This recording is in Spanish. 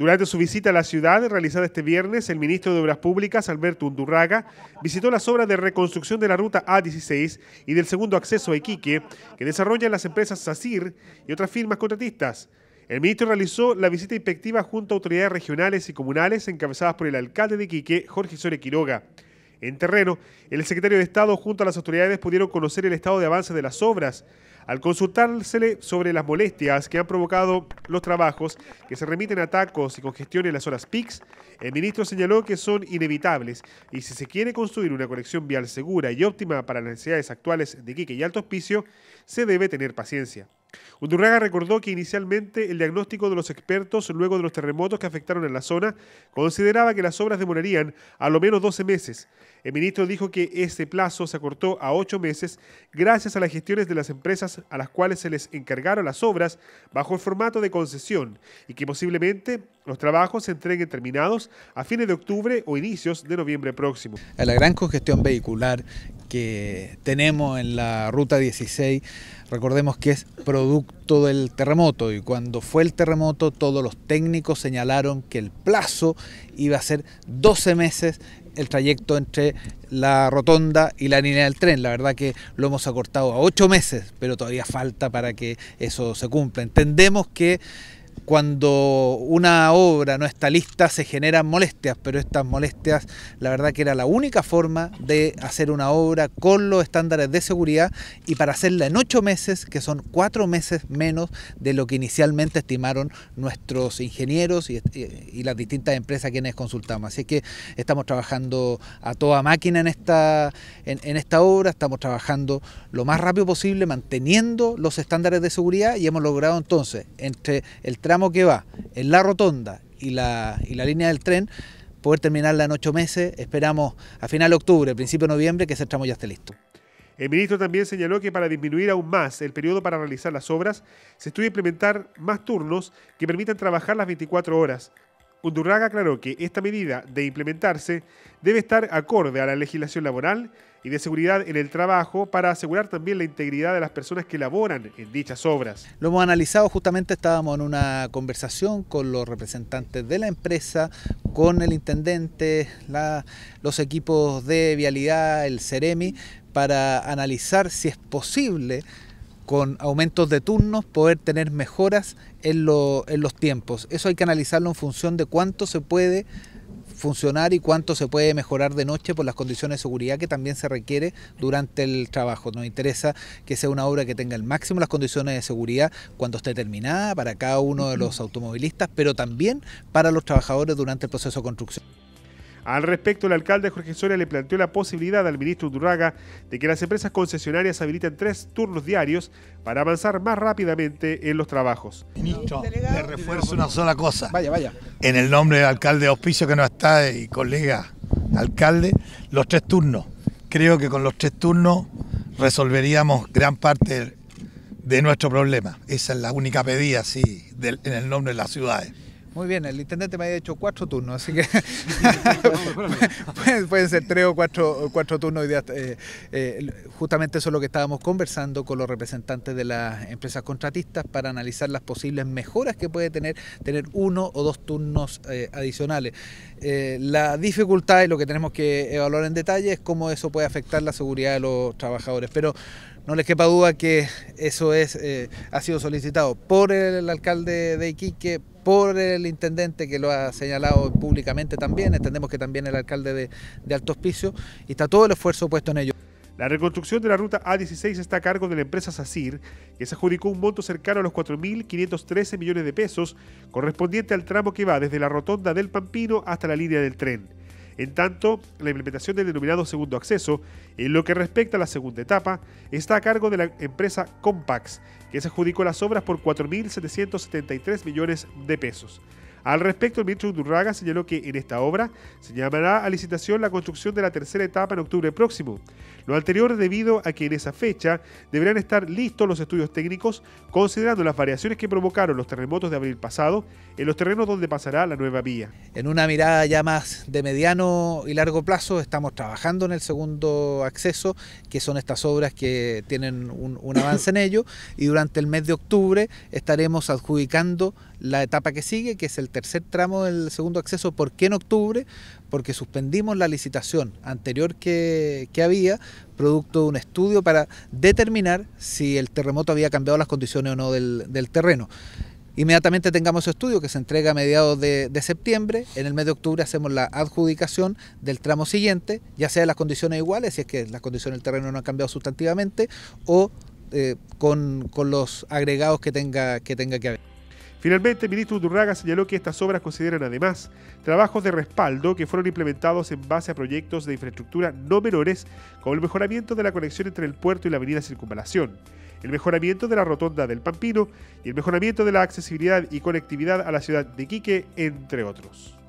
Durante su visita a la ciudad, realizada este viernes, el ministro de Obras Públicas, Alberto Undurraga, visitó las obras de reconstrucción de la ruta A16 y del segundo acceso a Iquique, que desarrollan las empresas SACIR y otras firmas contratistas. El ministro realizó la visita inspectiva junto a autoridades regionales y comunales encabezadas por el alcalde de Iquique, Jorge Sore Quiroga. En terreno, el secretario de Estado junto a las autoridades pudieron conocer el estado de avance de las obras. Al consultársele sobre las molestias que han provocado los trabajos que se remiten a tacos y congestiones en las horas PICS, el ministro señaló que son inevitables y si se quiere construir una conexión vial segura y óptima para las necesidades actuales de Quique y Alto Hospicio, se debe tener paciencia. Undurraga recordó que inicialmente el diagnóstico de los expertos luego de los terremotos que afectaron en la zona consideraba que las obras demorarían a lo menos 12 meses. El ministro dijo que ese plazo se acortó a 8 meses gracias a las gestiones de las empresas a las cuales se les encargaron las obras bajo el formato de concesión y que posiblemente los trabajos se entreguen terminados a fines de octubre o inicios de noviembre próximo. la gran congestión vehicular que tenemos en la ruta 16, recordemos que es producto del terremoto y cuando fue el terremoto todos los técnicos señalaron que el plazo iba a ser 12 meses el trayecto entre la rotonda y la línea del tren. La verdad que lo hemos acortado a 8 meses, pero todavía falta para que eso se cumpla. Entendemos que cuando una obra no está lista se generan molestias, pero estas molestias la verdad que era la única forma de hacer una obra con los estándares de seguridad y para hacerla en ocho meses, que son cuatro meses menos de lo que inicialmente estimaron nuestros ingenieros y, las distintas empresas a quienes consultamos. Así que estamos trabajando a toda máquina en esta, en, en esta obra, estamos trabajando lo más rápido posible manteniendo los estándares de seguridad y hemos logrado entonces entre el tramo que va en la rotonda y la, y la línea del tren, poder terminarla en ocho meses. Esperamos a final de octubre, principio de noviembre, que ese tramo ya esté listo. El ministro también señaló que para disminuir aún más el periodo para realizar las obras, se estudia implementar más turnos que permitan trabajar las 24 horas, Undurraga aclaró que esta medida, de implementarse, debe estar acorde a la legislación laboral y de seguridad en el trabajo para asegurar también la integridad de las personas que laboran en dichas obras. Lo hemos analizado justamente, estábamos en una conversación con los representantes de la empresa, con el intendente, los equipos de vialidad, el CEREMI, para analizar si es posible con aumentos de turnos, poder tener mejoras en, los tiempos. Eso hay que analizarlo en función de cuánto se puede funcionar y cuánto se puede mejorar de noche por las condiciones de seguridad que también se requiere durante el trabajo. Nos interesa que sea una obra que tenga el máximo las condiciones de seguridad cuando esté terminada para cada uno de los automovilistas, pero también para los trabajadores durante el proceso de construcción. Al respecto, el alcalde Jorge Soria le planteó la posibilidad al ministro Durraga de que las empresas concesionarias habiliten tres turnos diarios para avanzar más rápidamente en los trabajos. Ministro, le refuerzo una sola cosa. Vaya, vaya. En el nombre del alcalde de auspicio que no está eh, y colega alcalde, los tres turnos. Creo que con los tres turnos resolveríamos gran parte de nuestro problema. Esa es la única pedida, sí, en el nombre de las ciudades. Muy bien, el intendente me ha dicho cuatro turnos, así que pueden, ser tres o cuatro, cuatro turnos. Eh, eh, justamente eso es lo que estábamos conversando con los representantes de las empresas contratistas para analizar las posibles mejoras que puede tener tener uno o dos turnos eh, adicionales. la dificultad y lo que tenemos que evaluar en detalle es cómo eso puede afectar la seguridad de los trabajadores. Pero no les quepa duda que eso es, ha sido solicitado por el alcalde de Iquique, por el intendente que lo ha señalado públicamente también, entendemos que también el alcalde de, Alto Hospicio, y está todo el esfuerzo puesto en ello. La reconstrucción de la ruta A16 está a cargo de la empresa SACIR, que se adjudicó un monto cercano a los 4.513 millones de pesos, correspondiente al tramo que va desde la rotonda del Pampino hasta la línea del tren. En tanto, la implementación del denominado segundo acceso, en lo que respecta a la segunda etapa, está a cargo de la empresa Compax, que se adjudicó las obras por 4.773 millones de pesos. Al respecto, el ministro Durraga señaló que en esta obra se llamará a licitación la construcción de la tercera etapa en octubre próximo. Lo anterior debido a que en esa fecha deberán estar listos los estudios técnicos considerando las variaciones que provocaron los terremotos de abril pasado en los terrenos donde pasará la nueva vía. En una mirada ya más de mediano y largo plazo estamos trabajando en el segundo acceso, que son estas obras que tienen un, un avance en ello, y durante el mes de octubre estaremos adjudicando la etapa que sigue, que es el tercer tramo del segundo acceso. ¿Por qué en octubre? Porque suspendimos la licitación anterior que, había, producto de un estudio para determinar si el terremoto había cambiado las condiciones o no del, terreno. Inmediatamente tengamos ese estudio que se entrega a mediados de, septiembre. En el mes de octubre hacemos la adjudicación del tramo siguiente, ya sea las condiciones iguales, si es que las condiciones del terreno no han cambiado sustantivamente, o eh, con, con, los agregados que tenga que, tenga que haber. Finalmente, el ministro Durraga señaló que estas obras consideran además trabajos de respaldo que fueron implementados en base a proyectos de infraestructura no menores, como el mejoramiento de la conexión entre el puerto y la avenida Circunvalación, el mejoramiento de la rotonda del Pampino y el mejoramiento de la accesibilidad y conectividad a la ciudad de Quique, entre otros.